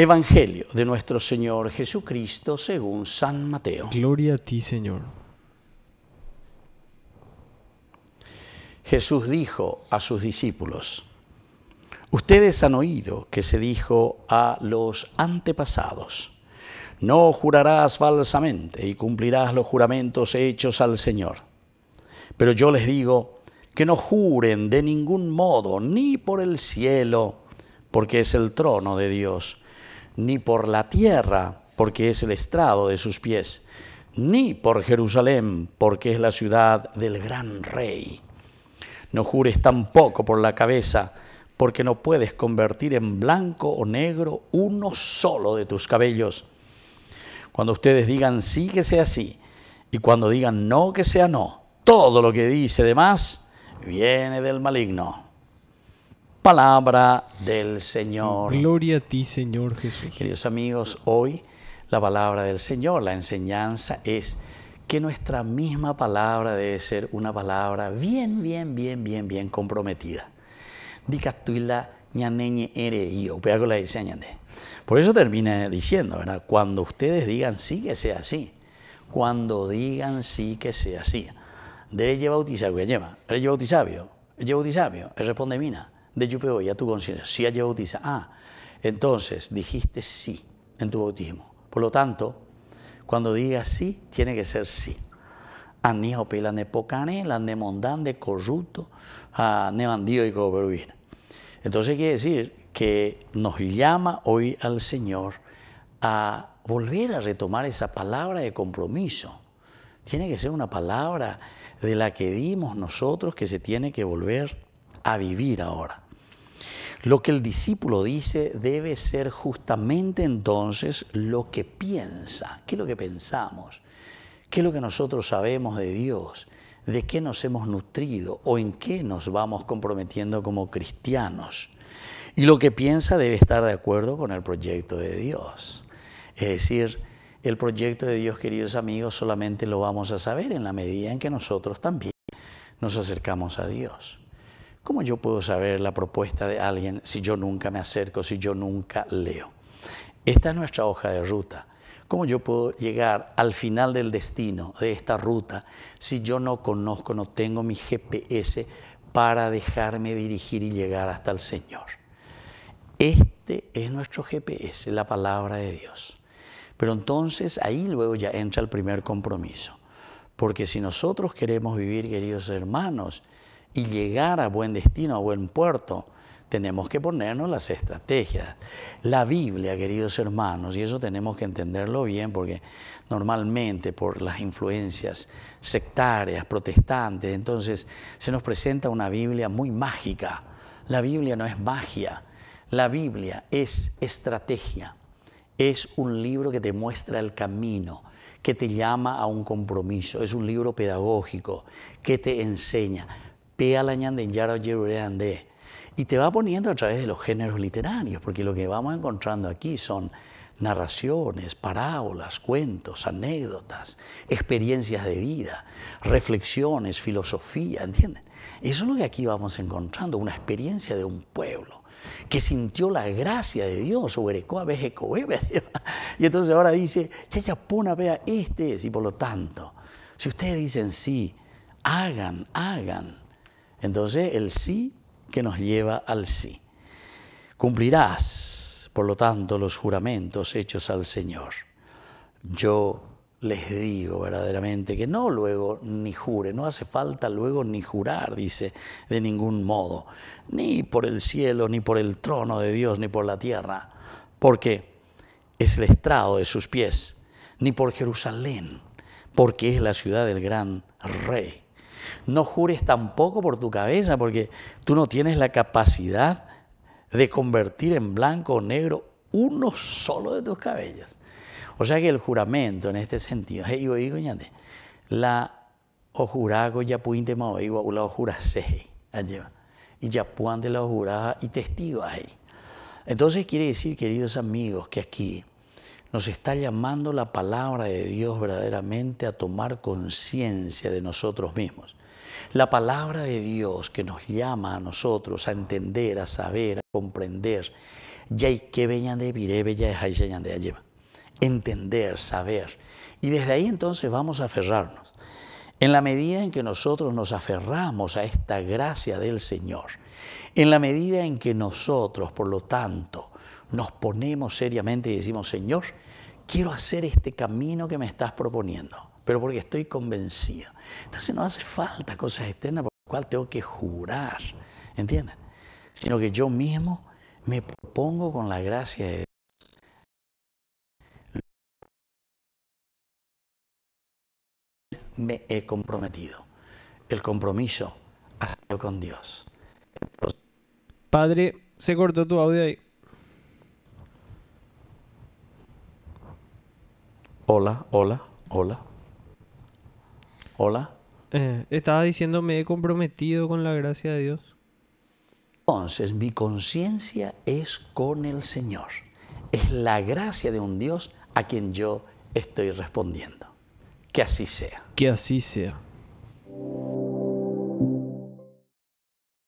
Evangelio de nuestro Señor Jesucristo según San Mateo. Gloria a ti, Señor. Jesús dijo a sus discípulos, Ustedes han oído que se dijo a los antepasados, No jurarás falsamente y cumplirás los juramentos hechos al Señor. Pero yo les digo que no juren de ningún modo, ni por el cielo, porque es el trono de Dios ni por la tierra, porque es el estrado de sus pies, ni por Jerusalén, porque es la ciudad del gran rey. No jures tampoco por la cabeza, porque no puedes convertir en blanco o negro uno solo de tus cabellos. Cuando ustedes digan sí que sea sí, y cuando digan no que sea no, todo lo que dice de más viene del maligno. Palabra del Señor. Gloria a ti, Señor Jesús. Queridos amigos, hoy la palabra del Señor, la enseñanza es que nuestra misma palabra debe ser una palabra bien, bien, bien, bien, bien comprometida. ere Por eso termina diciendo, ¿verdad? Cuando ustedes digan sí, que sea así. Cuando digan sí, que sea así. ¿dele lleva bautizabio, lleva. lleva bautizabio. Lleva bautizabio. responde mina de Yupeo a tu conciencia, si ah, entonces dijiste sí en tu bautismo. Por lo tanto, cuando digas sí, tiene que ser sí. a la de corrupto, a bandido y Entonces quiere decir que nos llama hoy al Señor a volver a retomar esa palabra de compromiso. Tiene que ser una palabra de la que dimos nosotros que se tiene que volver a vivir ahora. Lo que el discípulo dice debe ser justamente entonces lo que piensa, qué es lo que pensamos, qué es lo que nosotros sabemos de Dios, de qué nos hemos nutrido o en qué nos vamos comprometiendo como cristianos. Y lo que piensa debe estar de acuerdo con el proyecto de Dios. Es decir, el proyecto de Dios, queridos amigos, solamente lo vamos a saber en la medida en que nosotros también nos acercamos a Dios. ¿Cómo yo puedo saber la propuesta de alguien si yo nunca me acerco, si yo nunca leo? Esta es nuestra hoja de ruta. ¿Cómo yo puedo llegar al final del destino de esta ruta si yo no conozco, no tengo mi GPS para dejarme dirigir y llegar hasta el Señor? Este es nuestro GPS, la palabra de Dios. Pero entonces ahí luego ya entra el primer compromiso. Porque si nosotros queremos vivir, queridos hermanos, y llegar a buen destino, a buen puerto, tenemos que ponernos las estrategias. La Biblia, queridos hermanos, y eso tenemos que entenderlo bien porque normalmente por las influencias sectarias, protestantes, entonces se nos presenta una Biblia muy mágica. La Biblia no es magia, la Biblia es estrategia, es un libro que te muestra el camino que te llama a un compromiso, es un libro pedagógico que te enseña e. y te va poniendo a través de los géneros literarios, porque lo que vamos encontrando aquí son narraciones, parábolas, cuentos, anécdotas, experiencias de vida, reflexiones, filosofía, ¿entienden? Eso es lo que aquí vamos encontrando, una experiencia de un pueblo que sintió la gracia de Dios, y entonces ahora dice, Chayapuna, vea, este es, y por lo tanto, si ustedes dicen sí, hagan, hagan, entonces el sí que nos lleva al sí. Cumplirás, por lo tanto, los juramentos hechos al Señor. Yo les digo verdaderamente que no luego ni jure, no hace falta luego ni jurar, dice, de ningún modo, ni por el cielo, ni por el trono de Dios, ni por la tierra, porque es el estrado de sus pies, ni por Jerusalén, porque es la ciudad del gran rey no jures tampoco por tu cabeza, porque tú no tienes la capacidad de convertir en blanco o negro uno solo de tus cabellos. O sea que el juramento en este sentido, hey, digo, ñande, la jurago ya puinte la o la y ya la y testigo ahí. Entonces quiere decir, queridos amigos, que aquí nos está llamando la palabra de Dios verdaderamente a tomar conciencia de nosotros mismos. La palabra de Dios que nos llama a nosotros a entender, a saber, a comprender. Entender, saber. Y desde ahí entonces vamos a aferrarnos. En la medida en que nosotros nos aferramos a esta gracia del Señor, en la medida en que nosotros, por lo tanto, nos ponemos seriamente y decimos, Señor, quiero hacer este camino que me estás proponiendo, pero porque estoy convencido. Entonces no hace falta cosas externas por las cuales tengo que jurar, ¿entiendes? Sino que yo mismo me propongo con la gracia de Dios. me he comprometido. El compromiso ha sido con Dios. Padre, se cortó tu audio ahí. Hola, hola, hola. Hola. Eh, estaba diciendo me he comprometido con la gracia de Dios. Entonces mi conciencia es con el Señor. Es la gracia de un Dios a quien yo estoy respondiendo. Que así sea. Que así sea.